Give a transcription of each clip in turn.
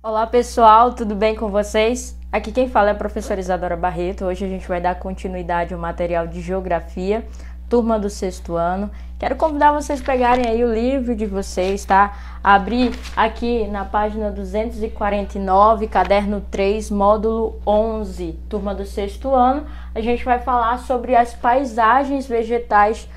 Olá pessoal, tudo bem com vocês? Aqui quem fala é a professora Isadora Barreto. Hoje a gente vai dar continuidade ao material de Geografia, turma do sexto ano. Quero convidar vocês a pegarem aí o livro de vocês, tá? Abrir aqui na página 249, caderno 3, módulo 11, turma do sexto ano. A gente vai falar sobre as paisagens vegetais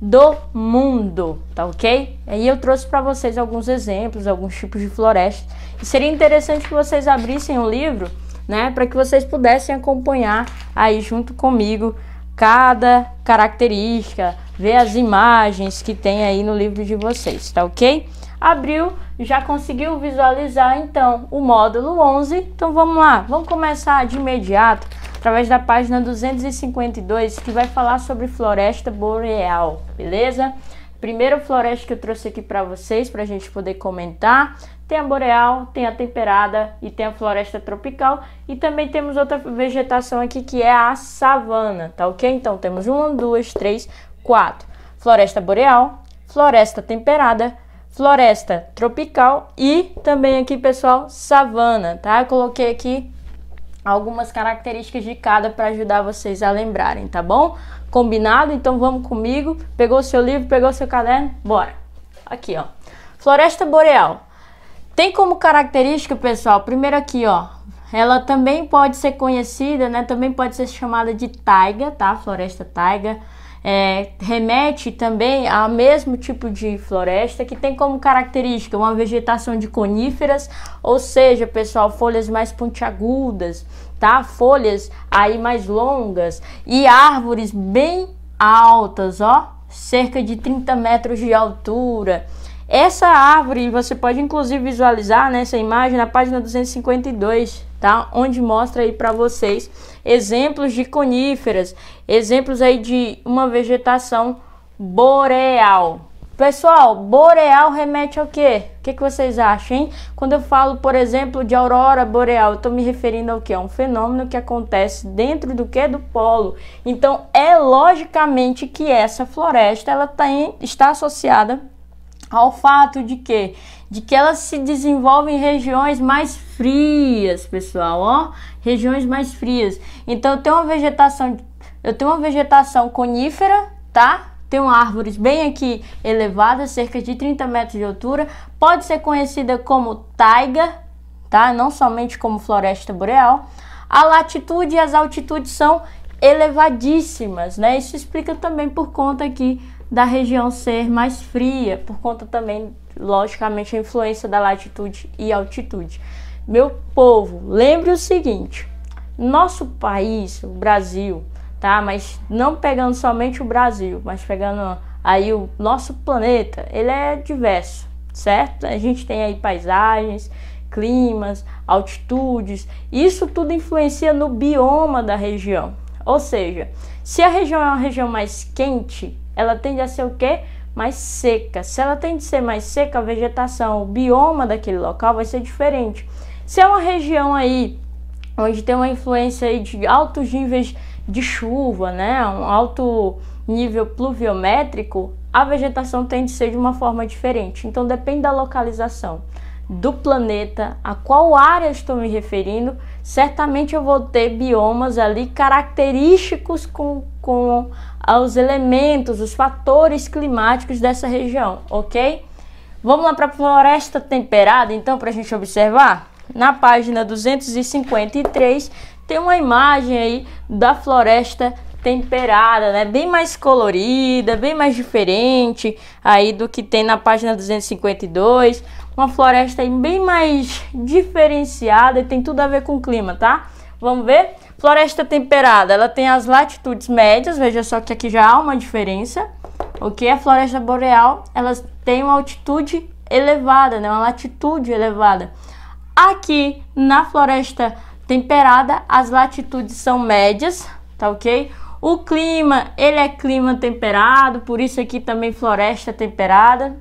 do mundo, tá ok? Aí eu trouxe para vocês alguns exemplos, alguns tipos de florestas Seria interessante que vocês abrissem o livro, né, para que vocês pudessem acompanhar aí junto comigo cada característica, ver as imagens que tem aí no livro de vocês, tá OK? Abriu, já conseguiu visualizar então o módulo 11. Então vamos lá, vamos começar de imediato através da página 252 que vai falar sobre floresta boreal, beleza? Primeira floresta que eu trouxe aqui para vocês para a gente poder comentar tem a boreal, tem a temperada e tem a floresta tropical. E também temos outra vegetação aqui que é a savana, tá ok? Então temos uma, duas, três, quatro. Floresta boreal, floresta temperada, floresta tropical e também aqui, pessoal, savana, tá? Eu coloquei aqui algumas características de cada para ajudar vocês a lembrarem, tá bom? Combinado? Então vamos comigo. Pegou seu livro, pegou seu caderno? Bora. Aqui, ó. Floresta boreal. Tem como característica, pessoal, primeiro aqui, ó, ela também pode ser conhecida, né? Também pode ser chamada de taiga, tá? Floresta taiga. É, remete também ao mesmo tipo de floresta que tem como característica uma vegetação de coníferas, ou seja, pessoal, folhas mais pontiagudas, tá? Folhas aí mais longas e árvores bem altas, ó, cerca de 30 metros de altura. Essa árvore você pode inclusive visualizar nessa imagem na página 252, tá? Onde mostra aí para vocês exemplos de coníferas, exemplos aí de uma vegetação boreal. Pessoal, boreal remete ao quê? O que, que vocês acham, hein? Quando eu falo, por exemplo, de aurora boreal, eu estou me referindo ao que? é um fenômeno que acontece dentro do que? Do polo. Então, é logicamente que essa floresta ela tá em, está associada ao fato de que de que elas se desenvolvem em regiões mais frias, pessoal, ó, regiões mais frias. Então eu tenho uma vegetação eu tenho uma vegetação conífera, tá? Tenho árvores bem aqui elevadas, cerca de 30 metros de altura, pode ser conhecida como taiga, tá? Não somente como floresta boreal. A latitude e as altitudes são elevadíssimas, né? Isso explica também por conta aqui da região ser mais fria, por conta também, logicamente, a influência da latitude e altitude. Meu povo, lembre o seguinte: nosso país, o Brasil, tá? Mas não pegando somente o Brasil, mas pegando aí o nosso planeta, ele é diverso, certo? A gente tem aí paisagens, climas, altitudes, isso tudo influencia no bioma da região, ou seja, se a região é uma região mais quente, ela tende a ser o quê? Mais seca. Se ela tende a ser mais seca, a vegetação, o bioma daquele local vai ser diferente. Se é uma região aí onde tem uma influência aí de altos níveis de chuva, né, um alto nível pluviométrico, a vegetação tende a ser de uma forma diferente. Então depende da localização do planeta, a qual área estou me referindo certamente eu vou ter biomas ali característicos com, com os elementos, os fatores climáticos dessa região, ok? Vamos lá para a floresta temperada, então, para a gente observar? Na página 253 tem uma imagem aí da floresta temperada temperada, né? Bem mais colorida, bem mais diferente aí do que tem na página 252. Uma floresta aí bem mais diferenciada e tem tudo a ver com o clima, tá? Vamos ver? Floresta temperada, ela tem as latitudes médias, veja só que aqui já há uma diferença. O que é floresta boreal? Elas têm uma altitude elevada, né? Uma latitude elevada. Aqui na floresta temperada, as latitudes são médias, tá ok? O clima, ele é clima temperado, por isso aqui também floresta é temperada.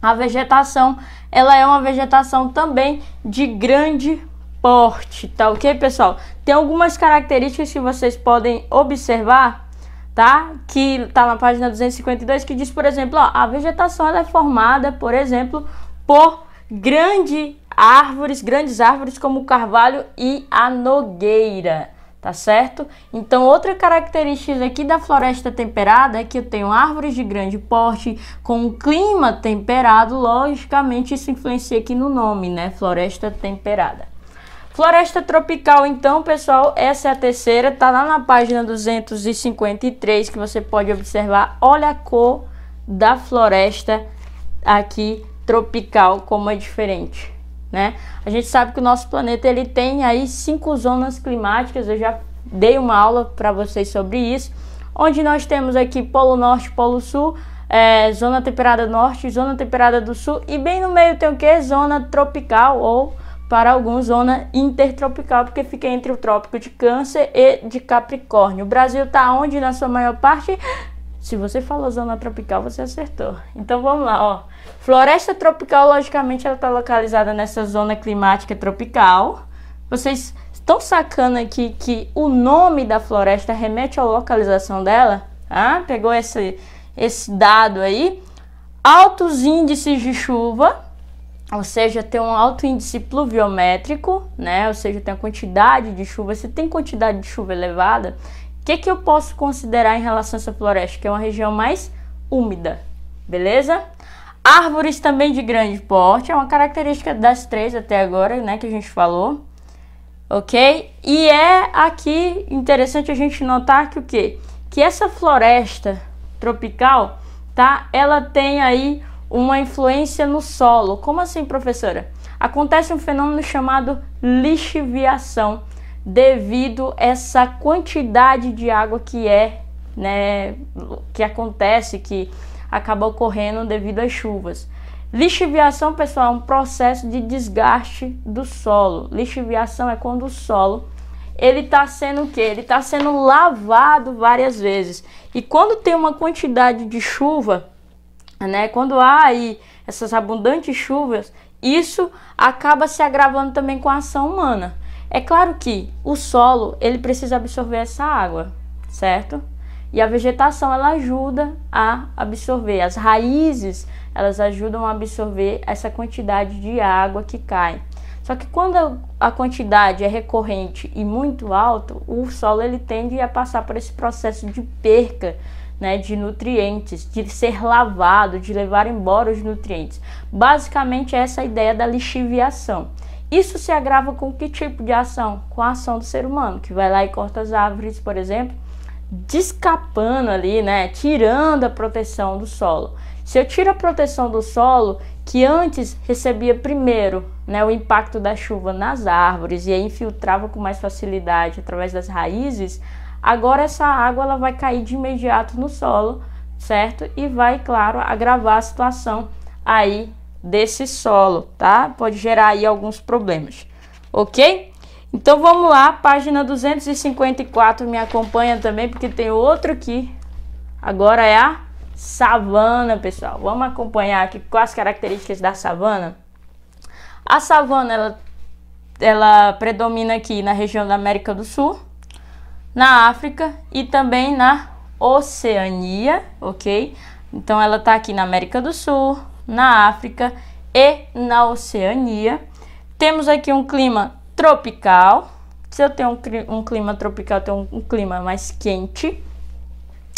A vegetação, ela é uma vegetação também de grande porte, tá ok, pessoal? Tem algumas características que vocês podem observar, tá? Que tá na página 252, que diz, por exemplo, ó, a vegetação é formada, por exemplo, por grandes árvores, grandes árvores como o carvalho e a nogueira tá certo? Então, outra característica aqui da floresta temperada é que eu tenho árvores de grande porte com um clima temperado, logicamente isso influencia aqui no nome, né? Floresta temperada. Floresta tropical, então, pessoal, essa é a terceira, tá lá na página 253 que você pode observar. Olha a cor da floresta aqui tropical como é diferente né? A gente sabe que o nosso planeta ele tem aí cinco zonas climáticas, eu já dei uma aula para vocês sobre isso, onde nós temos aqui Polo Norte, Polo Sul, é, zona temperada norte, zona temperada do sul e bem no meio tem o que? Zona tropical ou para alguns zona intertropical, porque fica entre o trópico de Câncer e de Capricórnio. O Brasil está onde na sua maior parte? Se você falou zona tropical, você acertou. Então vamos lá, ó. Floresta tropical, logicamente, ela está localizada nessa zona climática tropical. Vocês estão sacando aqui que o nome da floresta remete à localização dela? ah Pegou esse, esse dado aí. Altos índices de chuva, ou seja, tem um alto índice pluviométrico, né? Ou seja, tem a quantidade de chuva. Se tem quantidade de chuva elevada, o que, que eu posso considerar em relação a essa floresta? Que é uma região mais úmida, beleza? Árvores também de grande porte, é uma característica das três até agora, né, que a gente falou. Ok? E é aqui interessante a gente notar que o quê? Que essa floresta tropical, tá? Ela tem aí uma influência no solo. Como assim, professora? Acontece um fenômeno chamado lixiviação devido essa quantidade de água que é, né, que acontece, que acaba ocorrendo devido às chuvas. Lixiviação, pessoal, é um processo de desgaste do solo. Lixiviação é quando o solo ele está sendo o que? Ele está sendo lavado várias vezes. E quando tem uma quantidade de chuva, né? Quando há aí essas abundantes chuvas, isso acaba se agravando também com a ação humana. É claro que o solo ele precisa absorver essa água, certo? E a vegetação ela ajuda a absorver, as raízes elas ajudam a absorver essa quantidade de água que cai. Só que quando a quantidade é recorrente e muito alta, o solo ele tende a passar por esse processo de perca né, de nutrientes, de ser lavado, de levar embora os nutrientes. Basicamente essa é a ideia da lixiviação. Isso se agrava com que tipo de ação? Com a ação do ser humano, que vai lá e corta as árvores, por exemplo, descapando ali, né? Tirando a proteção do solo. Se eu tiro a proteção do solo, que antes recebia primeiro né, o impacto da chuva nas árvores e aí infiltrava com mais facilidade através das raízes, agora essa água ela vai cair de imediato no solo, certo? E vai, claro, agravar a situação aí desse solo, tá? Pode gerar aí alguns problemas, ok? Então vamos lá, página 254 me acompanha também, porque tem outro aqui. Agora é a savana, pessoal. Vamos acompanhar aqui com as características da savana. A savana, ela, ela predomina aqui na região da América do Sul, na África e também na Oceania, ok? Então ela tá aqui na América do Sul, na África e na Oceania. Temos aqui um clima tropical. Se eu tenho um clima tropical, eu tenho um clima mais quente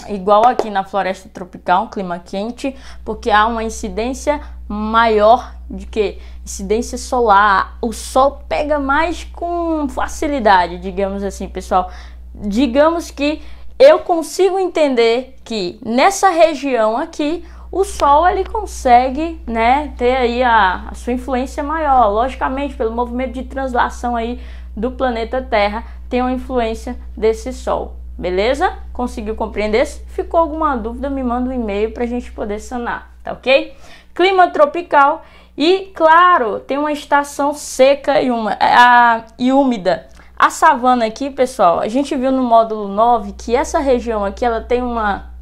igual aqui na floresta tropical, um clima quente, porque há uma incidência maior de que incidência solar, o sol pega mais com facilidade, digamos assim, pessoal. Digamos que eu consigo entender que nessa região aqui o Sol ele consegue, né, ter aí a, a, sua influência maior. Logicamente, pelo movimento de translação aí do planeta Terra, tem uma influência desse Sol. Beleza? Conseguiu compreender? Se ficou alguma dúvida, me manda um e-mail para a gente poder sanar, tá ok? Clima tropical e, claro, tem uma estação seca e, uma, é, a, e úmida. A savana aqui, pessoal, a gente viu no módulo 9 que essa região aqui ela tem uma.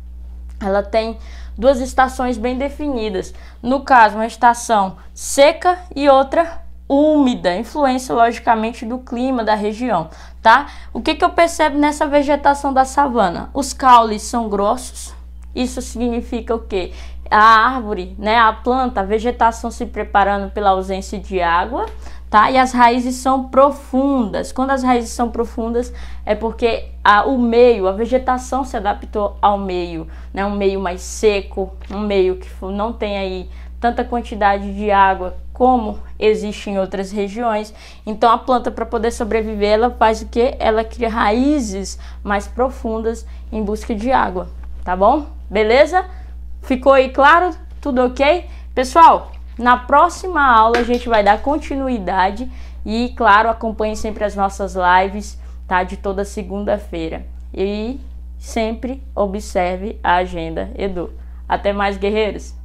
Ela tem duas estações bem definidas. No caso, uma estação seca e outra úmida, influência logicamente do clima da região, tá? O que, que eu percebo nessa vegetação da savana? Os caules são grossos. Isso significa o quê? A árvore, né, a planta, a vegetação se preparando pela ausência de água, tá? E as raízes são profundas. Quando as raízes são profundas, é porque a, o meio, a vegetação se adaptou ao meio, né? Um meio mais seco, um meio que não tem aí tanta quantidade de água como existe em outras regiões. Então a planta para poder sobreviver, ela faz o que? Ela cria raízes mais profundas em busca de água, tá bom? Beleza? Ficou aí claro? Tudo ok? Pessoal, na próxima aula a gente vai dar continuidade e, claro, acompanhe sempre as nossas lives, tá? De toda segunda-feira. E sempre observe a agenda Edu. Até mais, guerreiros!